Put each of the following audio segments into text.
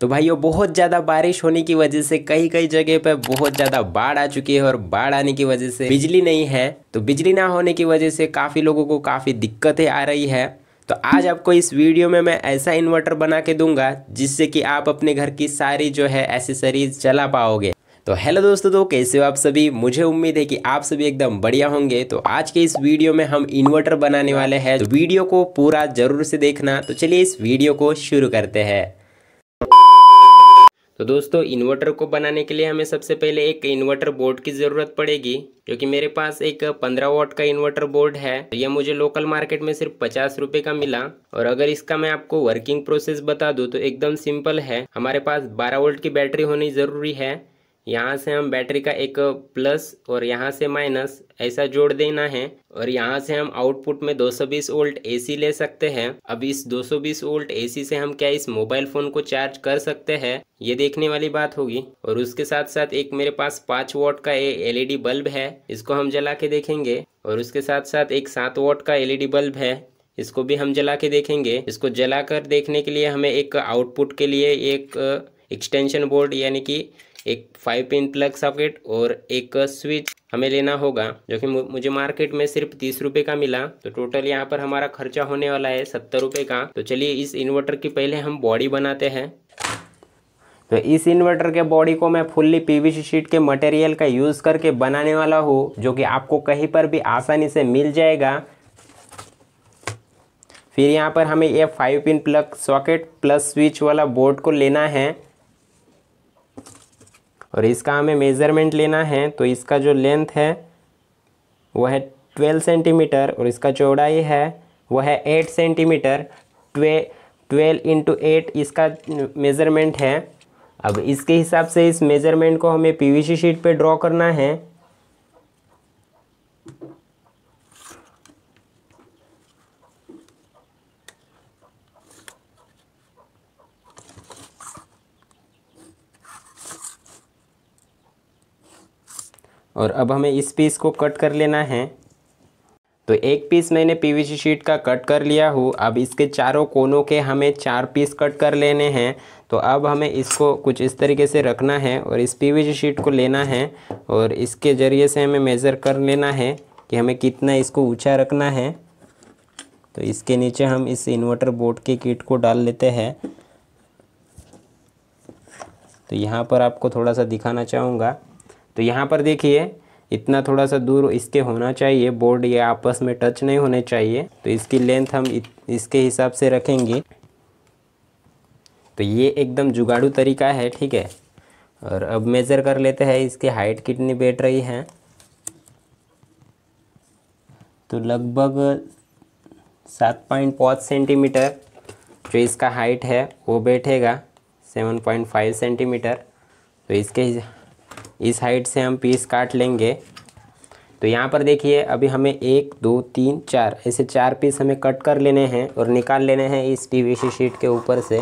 तो भाइयों बहुत ज़्यादा बारिश होने की वजह से कई कई जगह पर बहुत ज़्यादा बाढ़ आ चुकी है और बाढ़ आने की वजह से बिजली नहीं है तो बिजली ना होने की वजह से काफ़ी लोगों को काफ़ी दिक्कतें आ रही है तो आज आपको इस वीडियो में मैं ऐसा इन्वर्टर बना के दूंगा जिससे कि आप अपने घर की सारी जो है एसेसरीज चला पाओगे तो हेलो दोस्तों तो कैसे हो आप सभी मुझे उम्मीद है कि आप सभी एकदम बढ़िया होंगे तो आज के इस वीडियो में हम इन्वर्टर बनाने वाले हैं तो वीडियो को पूरा जरूर से देखना तो चलिए इस वीडियो को शुरू करते हैं तो दोस्तों इन्वर्टर को बनाने के लिए हमें सबसे पहले एक इन्वर्टर बोर्ड की ज़रूरत पड़ेगी क्योंकि मेरे पास एक 15 वोट का इन्वर्टर बोर्ड है तो यह मुझे लोकल मार्केट में सिर्फ पचास रुपये का मिला और अगर इसका मैं आपको वर्किंग प्रोसेस बता दू तो एकदम सिंपल है हमारे पास 12 वोल्ट की बैटरी होनी ज़रूरी है यहाँ से हम बैटरी का एक प्लस और यहाँ से माइनस ऐसा जोड़ देना है और यहाँ से हम आउटपुट में 220 वोल्ट एसी ले सकते हैं अब इस 220 वोल्ट एसी से हम क्या इस मोबाइल फ़ोन को चार्ज कर सकते हैं ये देखने वाली बात होगी और उसके साथ साथ एक मेरे पास पांच वोट का ये एलईडी e बल्ब है इसको हम जला के देखेंगे और उसके साथ साथ एक सात वोट का एल e बल्ब है इसको भी हम जला के देखेंगे इसको जला कर देखने के लिए हमें एक आउटपुट के लिए एक एक्सटेंशन बोर्ड यानी कि एक फाइव पिन प्लग सॉकेट और एक स्विच हमें लेना होगा जो कि मुझे मार्केट में सिर्फ तीस रुपये का मिला तो टोटल यहाँ पर हमारा खर्चा होने वाला है सत्तर रुपये का तो चलिए इस इन्वर्टर की पहले हम बॉडी बनाते हैं तो इस इन्वर्टर के बॉडी को मैं फुल्ली पीवीसी शीट के मटेरियल का यूज़ करके बनाने वाला हूँ जो कि आपको कहीं पर भी आसानी से मिल जाएगा फिर यहाँ पर हमें ये five pin plug socket plus switch वाला बोर्ड को लेना है और इसका हमें मेज़रमेंट लेना है तो इसका जो लेंथ है वह है ट्वेल्व सेंटीमीटर और इसका चौड़ाई है वह है eight centimetre twelve twelve into eight इसका मेज़रमेंट है अब इसके हिसाब से इस मेज़रमेंट को हमें पीवीसी शीट पे ड्रॉ करना है और अब हमें इस पीस को कट कर लेना है तो एक पीस मैंने पीवीसी शीट का कट कर लिया हूँ अब इसके चारों कोनों के हमें चार पीस कट कर लेने हैं तो अब हमें इसको कुछ इस तरीके से रखना है और इस पीवीसी शीट को लेना है और इसके ज़रिए से हमें मेज़र कर लेना है कि हमें कितना इसको ऊंचा रखना है तो इसके नीचे हम इस इन्वर्टर बोर्ड के किट को डाल लेते हैं तो यहाँ पर आपको थोड़ा सा दिखाना चाहूँगा तो यहाँ पर देखिए इतना थोड़ा सा दूर इसके होना चाहिए बोर्ड ये आपस में टच नहीं होने चाहिए तो इसकी लेंथ हम इसके हिसाब से रखेंगे तो ये एकदम जुगाड़ू तरीका है ठीक है और अब मेज़र कर लेते हैं इसकी हाइट कितनी बैठ रही है तो लगभग सात पॉइंट पाँच सेंटीमीटर जो इसका हाइट है वो बैठेगा सेवन पॉइंट फाइव सेंटीमीटर तो इसके इस हाइट से हम पीस काट लेंगे तो यहाँ पर देखिए अभी हमें एक दो तीन चार ऐसे चार पीस हमें कट कर लेने हैं और निकाल लेने हैं इस पीवीसी शीट के ऊपर से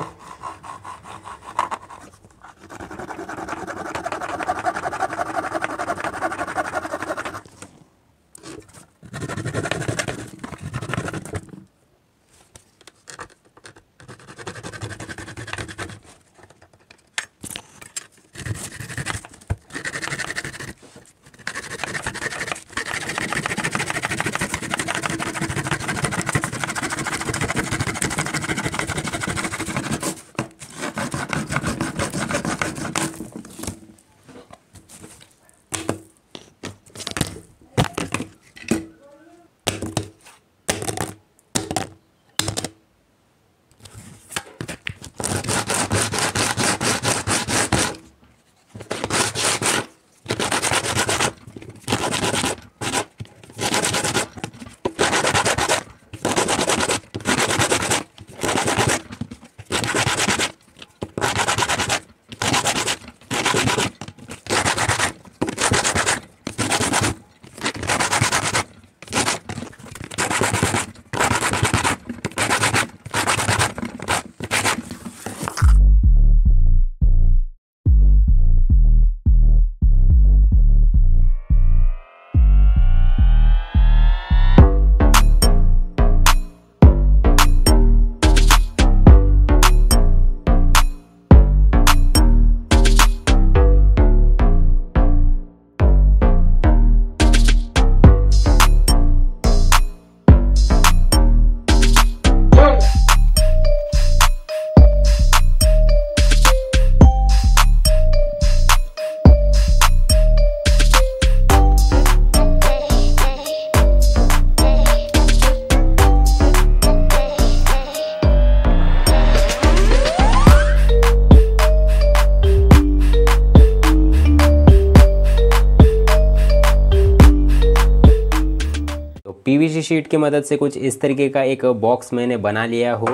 शीट की मदद से कुछ इस तरीके का एक बॉक्स मैंने बना लिया हो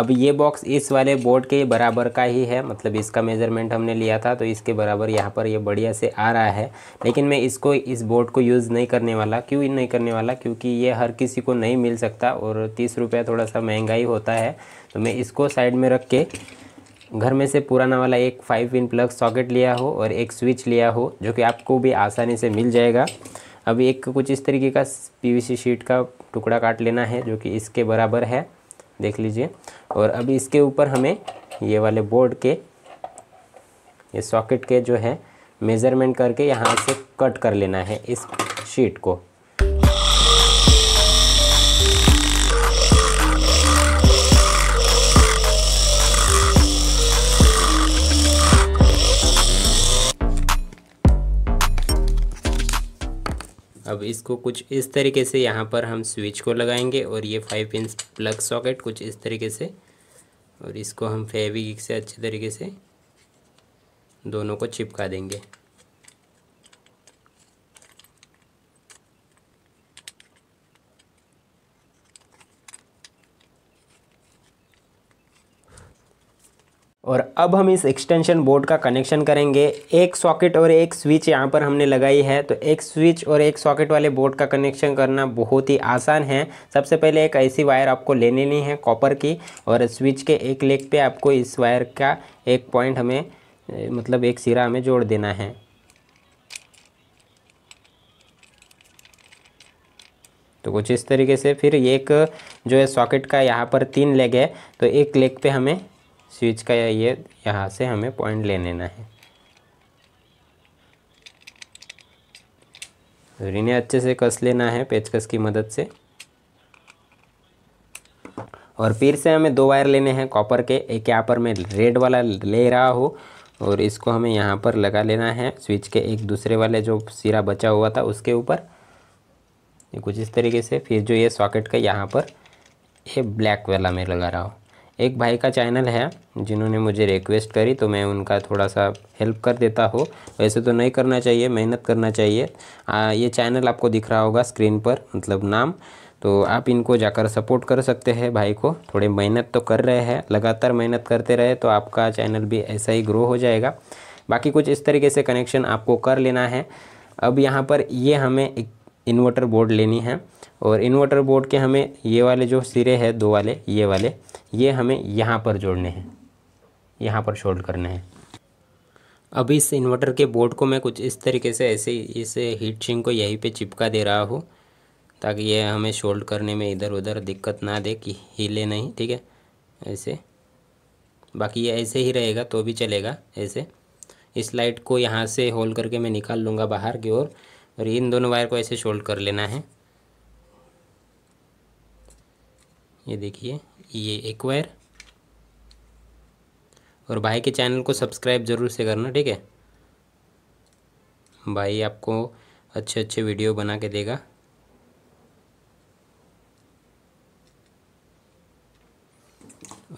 अब ये बॉक्स इस वाले बोर्ड के बराबर का ही है मतलब इसका मेज़रमेंट हमने लिया था तो इसके बराबर यहाँ पर ये बढ़िया से आ रहा है लेकिन मैं इसको इस बोर्ड को यूज़ नहीं करने वाला क्यों नहीं करने वाला क्योंकि ये हर किसी को नहीं मिल सकता और तीस रुपया थोड़ा सा महंगा ही होता है तो मैं इसको साइड में रख के घर में से पुराना वाला एक फाइव इन प्लग सॉकेट लिया हो और एक स्विच लिया हो जो कि आपको भी आसानी से मिल जाएगा अब एक कुछ इस तरीके का पीवीसी शीट का टुकड़ा काट लेना है जो कि इसके बराबर है देख लीजिए और अब इसके ऊपर हमें ये वाले बोर्ड के ये सॉकेट के जो है मेज़रमेंट करके यहाँ से कट कर लेना है इस शीट को अब इसको कुछ इस तरीके से यहाँ पर हम स्विच को लगाएंगे और ये फाइव इंच प्लग सॉकेट कुछ इस तरीके से और इसको हम फेविक से अच्छे तरीके से दोनों को चिपका देंगे और अब हम इस एक्सटेंशन बोर्ड का कनेक्शन करेंगे एक सॉकेट और एक स्विच यहाँ पर हमने लगाई है तो एक स्विच और एक सॉकेट वाले बोर्ड का कनेक्शन करना बहुत ही आसान है सबसे पहले एक ऐसी वायर आपको ले लेनी है कॉपर की और स्विच के एक लेग पे आपको इस वायर का एक पॉइंट हमें मतलब एक सिरा हमें जोड़ देना है तो कुछ इस तरीके से फिर एक जो है सॉकेट का यहाँ पर तीन लेग है तो एक लेग पे हमें स्विच का ये यहाँ से हमें पॉइंट ले लेना है और इन्हें अच्छे से कस लेना है पेचकस की मदद से और फिर से हमें दो वायर लेने हैं कॉपर के एक यहाँ पर मैं रेड वाला ले रहा हूँ और इसको हमें यहाँ पर लगा लेना है स्विच के एक दूसरे वाले जो सिरा बचा हुआ था उसके ऊपर कुछ इस तरीके से फिर जो ये सॉकेट का यहाँ पर ये ब्लैक वाला मैं लगा रहा हूँ एक भाई का चैनल है जिन्होंने मुझे रिक्वेस्ट करी तो मैं उनका थोड़ा सा हेल्प कर देता हूँ वैसे तो नहीं करना चाहिए मेहनत करना चाहिए आ, ये चैनल आपको दिख रहा होगा स्क्रीन पर मतलब नाम तो आप इनको जाकर सपोर्ट कर सकते हैं भाई को थोड़ी मेहनत तो कर रहे हैं लगातार मेहनत करते रहे तो आपका चैनल भी ऐसा ही ग्रो हो जाएगा बाकी कुछ इस तरीके से कनेक्शन आपको कर लेना है अब यहाँ पर ये हमें एक इन्वर्टर बोर्ड लेनी है और इन्वर्टर बोर्ड के हमें ये वाले जो सिरे हैं दो वाले ये वाले ये हमें यहाँ पर जोड़ने हैं यहाँ पर शोल्ड करने हैं अब इस इन्वर्टर के बोर्ड को मैं कुछ इस तरीके से ऐसे इस हीट सिंक को यहीं पे चिपका दे रहा हूँ ताकि ये हमें शोल्ड करने में इधर उधर दिक्कत ना दे कि हिले नहीं ठीक है ऐसे बाकी ये ऐसे ही रहेगा तो भी चलेगा ऐसे इस लाइट को यहाँ से होल्ड करके मैं निकाल लूँगा बाहर की ओर और, और इन दोनों वायर को ऐसे शोल्ड कर लेना है ये देखिए ये एक वायर और भाई के चैनल को सब्सक्राइब ज़रूर से करना ठीक है भाई आपको अच्छे अच्छे वीडियो बना के देगा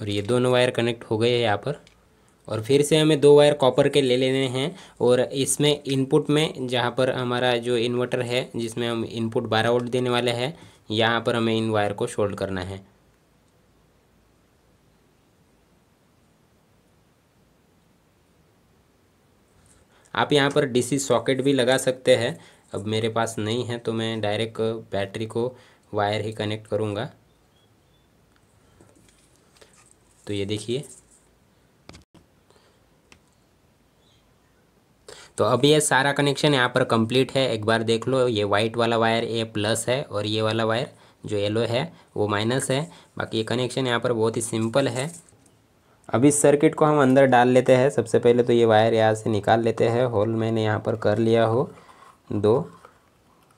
और ये दोनों वायर कनेक्ट हो गए हैं यहाँ पर और फिर से हमें दो वायर कॉपर के ले लेने हैं और इसमें इनपुट में जहाँ पर हमारा जो इन्वर्टर है जिसमें हम इनपुट बारह वोल्ट देने वाले हैं यहाँ पर हमें इन वायर को शोल्ड करना है आप यहाँ पर डीसी सॉकेट भी लगा सकते हैं अब मेरे पास नहीं है तो मैं डायरेक्ट बैटरी को वायर ही कनेक्ट करूँगा तो ये देखिए तो अब ये सारा कनेक्शन यहाँ पर कंप्लीट है एक बार देख लो ये वाइट वाला वायर ए प्लस है और ये वाला वायर जो येलो है वो माइनस है बाकी ये कनेक्शन यहाँ पर बहुत ही सिंपल है अब इस सर्किट को हम अंदर डाल लेते हैं सबसे पहले तो ये वायर यहाँ से निकाल लेते हैं होल मैंने यहाँ पर कर लिया हो दो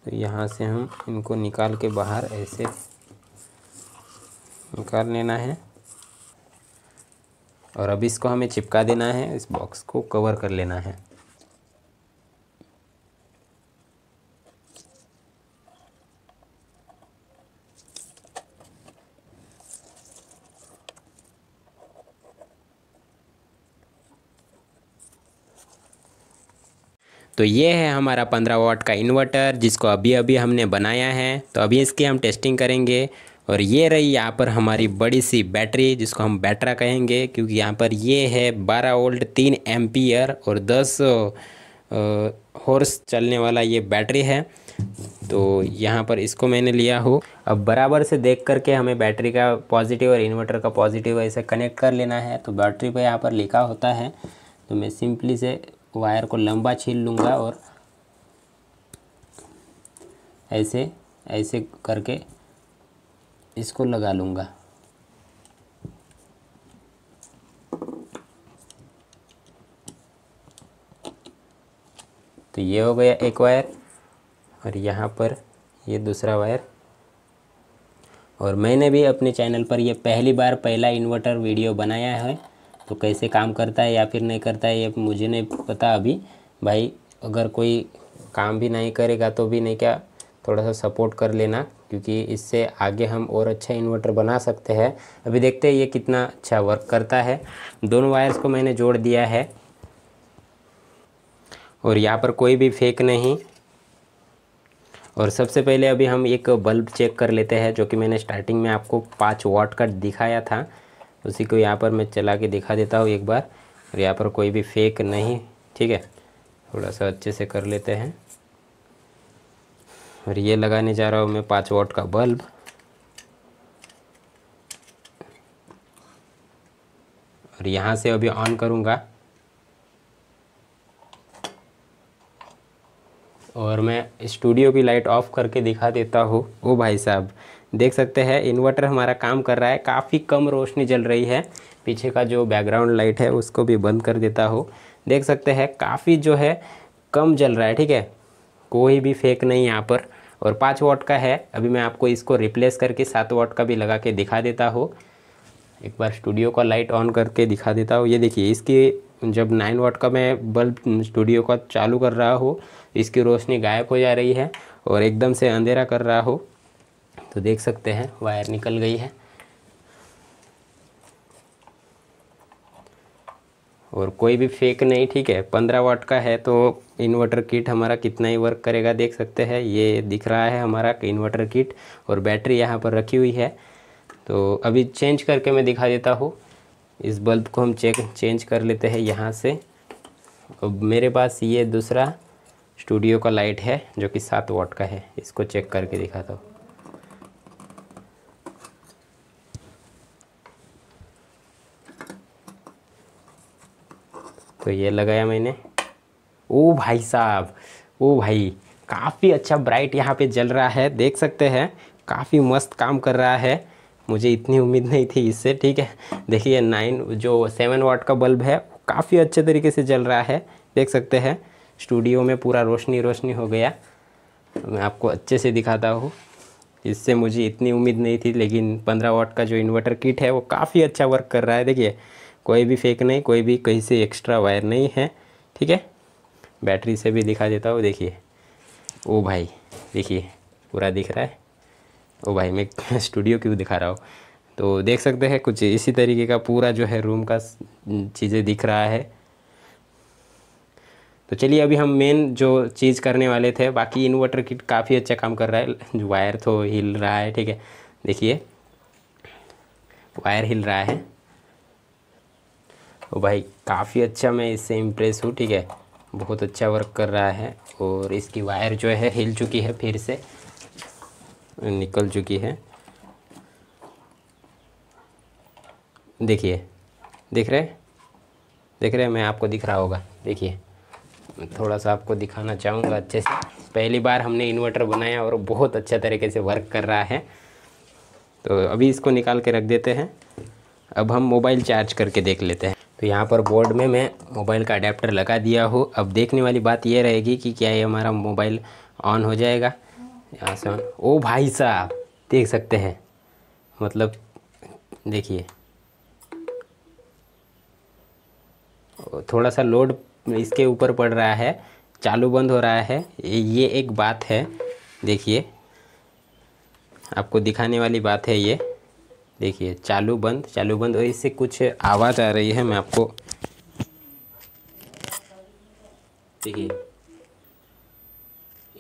तो यहाँ से हम इनको निकाल के बाहर ऐसे निकाल लेना है और अब इसको हमें चिपका देना है इस बॉक्स को कवर कर लेना है तो ये है हमारा पंद्रह वाट का इन्वर्टर जिसको अभी अभी हमने बनाया है तो अभी इसकी हम टेस्टिंग करेंगे और ये रही यहाँ पर हमारी बड़ी सी बैटरी जिसको हम बैटरा कहेंगे क्योंकि यहाँ पर ये है 12 वोल्ट 3 एम्पियर और 10 हॉर्स चलने वाला ये बैटरी है तो यहाँ पर इसको मैंने लिया हो अब बराबर से देख करके हमें बैटरी का पॉजिटिव और इन्वर्टर का पॉजिटिव ऐसे कनेक्ट कर लेना है तो बैटरी पर यहाँ पर लिखा होता है तो मैं सिंपली से वायर को लंबा छील लूँगा और ऐसे ऐसे करके इसको लगा लूँगा तो ये हो गया एक वायर और यहाँ पर ये दूसरा वायर और मैंने भी अपने चैनल पर यह पहली बार पहला इन्वर्टर वीडियो बनाया है तो कैसे काम करता है या फिर नहीं करता है ये मुझे नहीं पता अभी भाई अगर कोई काम भी नहीं करेगा तो भी नहीं क्या थोड़ा सा सपोर्ट कर लेना क्योंकि इससे आगे हम और अच्छा इन्वर्टर बना सकते हैं अभी देखते हैं ये कितना अच्छा वर्क करता है दोनों वायर्स को मैंने जोड़ दिया है और यहाँ पर कोई भी फेक नहीं और सबसे पहले अभी हम एक बल्ब चेक कर लेते हैं जो कि मैंने स्टार्टिंग में आपको पाँच वाट का दिखाया था उसी को यहाँ पर मैं चला के दिखा देता हूँ एक बार और यहाँ पर कोई भी फेक नहीं ठीक है थोड़ा सा अच्छे से कर लेते हैं और ये लगाने जा रहा हूँ मैं पाँच वॉट का बल्ब और यहाँ से अभी ऑन करूँगा और मैं स्टूडियो की लाइट ऑफ करके दिखा देता हूँ ओ भाई साहब देख सकते हैं इन्वर्टर हमारा काम कर रहा है काफ़ी कम रोशनी जल रही है पीछे का जो बैकग्राउंड लाइट है उसको भी बंद कर देता हो देख सकते हैं काफ़ी जो है कम जल रहा है ठीक है कोई भी फेक नहीं यहाँ पर और पाँच वॉट का है अभी मैं आपको इसको रिप्लेस करके सात वॉट का भी लगा के दिखा देता हूँ एक बार स्टूडियो का लाइट ऑन करके दिखा देता हूँ ये देखिए इसकी जब नाइन वाट का मैं बल्ब स्टूडियो का चालू कर रहा हूँ इसकी रोशनी गायब हो जा रही है और एकदम से अंधेरा कर रहा हो तो देख सकते हैं वायर निकल गई है और कोई भी फेक नहीं ठीक है पंद्रह वाट का है तो इन्वर्टर किट हमारा कितना ही वर्क करेगा देख सकते हैं ये दिख रहा है हमारा इन्वर्टर किट और बैटरी यहाँ पर रखी हुई है तो अभी चेंज करके मैं दिखा देता हूँ इस बल्ब को हम चेक चेंज कर लेते हैं यहाँ से अब मेरे पास ये दूसरा स्टूडियो का लाइट है जो कि सात वाट का है इसको चेक करके दिखाता हूँ तो ये लगाया मैंने ओ भाई साहब ओ भाई काफ़ी अच्छा ब्राइट यहाँ पे जल रहा है देख सकते हैं काफ़ी मस्त काम कर रहा है मुझे इतनी उम्मीद नहीं थी इससे ठीक है देखिए नाइन जो सेवन वाट का बल्ब है काफ़ी अच्छे तरीके से जल रहा है देख सकते हैं स्टूडियो में पूरा रोशनी रोशनी हो गया मैं आपको अच्छे से दिखाता हूँ इससे मुझे इतनी उम्मीद नहीं थी लेकिन पंद्रह वाट का जो इन्वर्टर किट है वो काफ़ी अच्छा वर्क कर रहा है देखिए कोई भी फेक नहीं कोई भी कहीं से एक्स्ट्रा वायर नहीं है ठीक है बैटरी से भी दिखा देता हूँ देखिए ओ भाई देखिए पूरा दिख रहा है ओ भाई मैं स्टूडियो क्यों दिखा रहा हूँ तो देख सकते हैं कुछ इसी तरीके का पूरा जो है रूम का चीज़ें दिख रहा है तो चलिए अभी हम मेन जो चीज़ करने वाले थे बाकी इन्वर्टर किट काफ़ी अच्छा काम कर रहा है वायर तो हिल रहा है ठीक है देखिए वायर हिल रहा है और भाई काफ़ी अच्छा मैं इससे इम्प्रेस हूँ ठीक है बहुत अच्छा वर्क कर रहा है और इसकी वायर जो है हिल चुकी है फिर से निकल चुकी है देखिए देख रहे देख रहे मैं आपको दिख रहा होगा देखिए थोड़ा सा आपको दिखाना चाहूँगा अच्छे से पहली बार हमने इन्वर्टर बनाया और बहुत अच्छा तरीके से वर्क कर रहा है तो अभी इसको निकाल के रख देते हैं अब हम मोबाइल चार्ज करके देख लेते हैं तो यहाँ पर बोर्ड में मैं मोबाइल का अडेप्टर लगा दिया हूँ अब देखने वाली बात यह रहेगी कि क्या ये हमारा मोबाइल ऑन हो जाएगा यहाँ से ऑन ओ भाई साहब देख सकते हैं मतलब देखिए थोड़ा सा लोड इसके ऊपर पड़ रहा है चालू बंद हो रहा है ये एक बात है देखिए आपको दिखाने वाली बात है ये देखिए चालू बंद चालू बंद और इससे कुछ आवाज़ आ रही है मैं आपको देखिए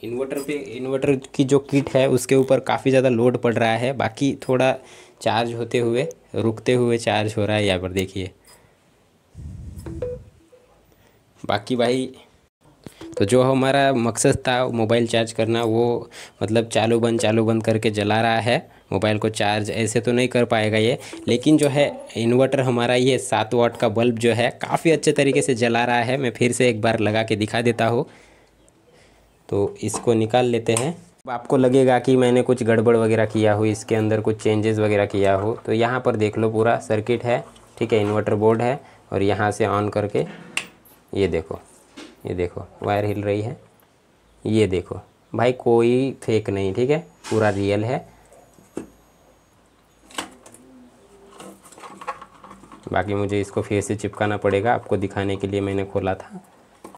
इन्वर्टर पे इन्वर्टर की जो किट है उसके ऊपर काफ़ी ज़्यादा लोड पड़ रहा है बाकी थोड़ा चार्ज होते हुए रुकते हुए चार्ज हो रहा है यहाँ पर देखिए बाकी भाई तो जो हमारा मकसद था मोबाइल चार्ज करना वो मतलब चालू बंद चालू बंद करके जला रहा है मोबाइल को चार्ज ऐसे तो नहीं कर पाएगा ये लेकिन जो है इन्वर्टर हमारा ये सात वाट का बल्ब जो है काफ़ी अच्छे तरीके से जला रहा है मैं फिर से एक बार लगा के दिखा देता हूँ तो इसको निकाल लेते हैं आपको लगेगा कि मैंने कुछ गड़बड़ वगैरह किया हो इसके अंदर कुछ चेंजेस वगैरह किया हो तो यहाँ पर देख लो पूरा सर्किट है ठीक है इन्वर्टर बोर्ड है और यहाँ से ऑन करके ये देखो ये देखो वायर हिल रही है ये देखो भाई कोई फेक नहीं ठीक है पूरा रियल है बाकी मुझे इसको फिर से चिपकाना पड़ेगा आपको दिखाने के लिए मैंने खोला था